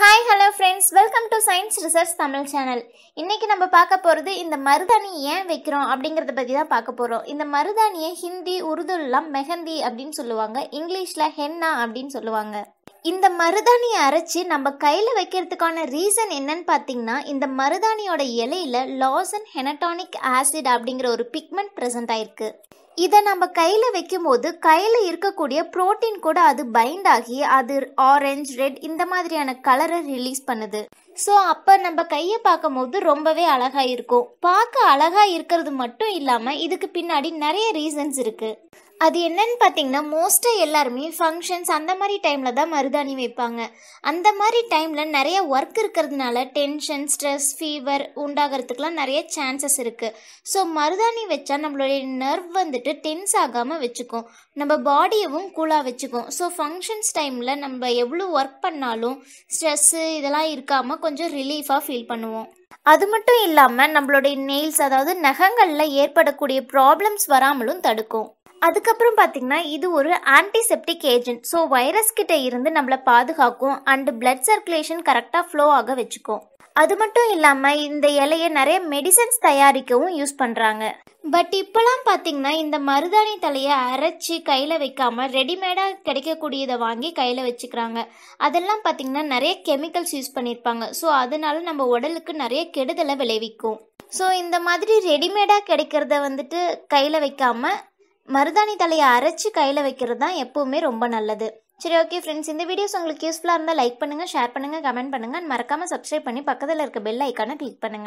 hi hello friends welcome to science research Tamil channel இன்றைக்கி நம்ம பார்க்க போகிறது இந்த மருதாணி ஏன் வைக்கிறோம் அப்படிங்கிறத பற்றி தான் பார்க்க போகிறோம் இந்த மருதாணியை ஹிந்தி உருதுலாம் மெஹந்தி அப்படின்னு சொல்லுவாங்க இங்கிலீஷில் ஹென்னா அப்படின்னு சொல்லுவாங்க இந்த மருதாணியை அரைச்சி நம்ம கையில் வைக்கிறதுக்கான ரீசன் என்னன்னு பார்த்தீங்கன்னா இந்த மருதாணியோட இலையில லாசன் ஹெனட்டானிக் ஆசிட் அப்படிங்கிற ஒரு பிக்மெண்ட் ப்ரெசென்ட் ஆயிருக்கு இதை நம்ம கையில் வைக்கும்போது கையில் இருக்கக்கூடிய ப்ரோட்டீன் கூட அது பைண்ட் ஆகி அது ஆரஞ்ச் ரெட் இந்த மாதிரியான கலரை ரிலீஸ் பண்ணுது ஸோ அப்போ நம்ம கையை பார்க்கும்போது ரொம்பவே அழகாக இருக்கும் பார்க்க அழகாக இருக்கிறது மட்டும் இல்லாமல் இதுக்கு பின்னாடி நிறைய ரீசன்ஸ் இருக்குது அது என்னன்னு பார்த்தீங்கன்னா மோஸ்ட்டாக எல்லாருமே ஃபங்க்ஷன்ஸ் அந்த மாதிரி டைமில் தான் மருதாணி வைப்பாங்க அந்த மாதிரி டைமில் நிறைய ஒர்க் இருக்கிறதுனால டென்ஷன் ஸ்ட்ரெஸ் ஃபீவர் உண்டாகிறதுக்கெலாம் நிறைய சான்சஸ் இருக்குது ஸோ மருதாணி வச்சா நம்மளுடைய நர்வ் வந்துட்டு டென்ஸ் ஆகாமல் வச்சுக்கும் நம்ம பாடியவும் கூலாக வச்சுக்கும் ஸோ ஃபங்க்ஷன்ஸ் டைமில் நம்ம எவ்வளோ ஒர்க் பண்ணாலும் ஸ்ட்ரெஸ்ஸு இதெல்லாம் இருக்காமல் கொஞ்சம் ரிலீஃபாக ஃபீல் பண்ணுவோம் அது மட்டும் இல்லாமல் நம்மளுடைய நெயில்ஸ் அதாவது நகங்களில் ஏற்படக்கூடிய ப்ராப்ளம்ஸ் வராமலும் தடுக்கும் அதுக்கப்புறம் பார்த்தீங்கன்னா இது ஒரு ஆன்டிசெப்டிக் ஏஜென்ட் ஸோ வைரஸ் கிட்ட இருந்து நம்மளை பாதுகாக்கும் அண்ட் பிளட் சர்க்குலேஷன் கரெக்டாக ஃப்ளோ ஆக வச்சுக்கும் அது மட்டும் இல்லாமல் இந்த இலையை நிறைய மெடிசன்ஸ் தயாரிக்கவும் யூஸ் பண்ணுறாங்க பட் இப்போலாம் பார்த்தீங்கன்னா இந்த மருதாணி தலையை அரைச்சி கையில் வைக்காமல் ரெடிமேடாக கிடைக்கக்கூடியதை வாங்கி கையில் வச்சுக்கிறாங்க அதெல்லாம் பார்த்தீங்கன்னா நிறைய கெமிக்கல்ஸ் யூஸ் பண்ணியிருப்பாங்க ஸோ அதனால நம்ம உடலுக்கு நிறைய கெடுதலை விளைவிக்கும் ஸோ இந்த மாதிரி ரெடிமேடாக கிடைக்கிறத வந்துட்டு கையில் வைக்காமல் மருதாணி தலையை அரைச்சி கையில் வைக்கிறது தான் எப்போவுமே ரொம்ப நல்லது சரி ஓகே ஃப்ரெண்ட்ஸ் இந்த வீடியோஸ் உங்களுக்கு யூஸ்ஃபுல்லாக இருந்தால் லைக் பண்ணுங்கள் ஷேர் பண்ணுங்கள் கமெண்ட் பண்ணுங்கள் மறக்காமல் சப்ஸ்கிரைப் பண்ணி பக்கத்தில் இருக்க பெல் ஐக்கானை கிளிக் பண்ணுங்கள்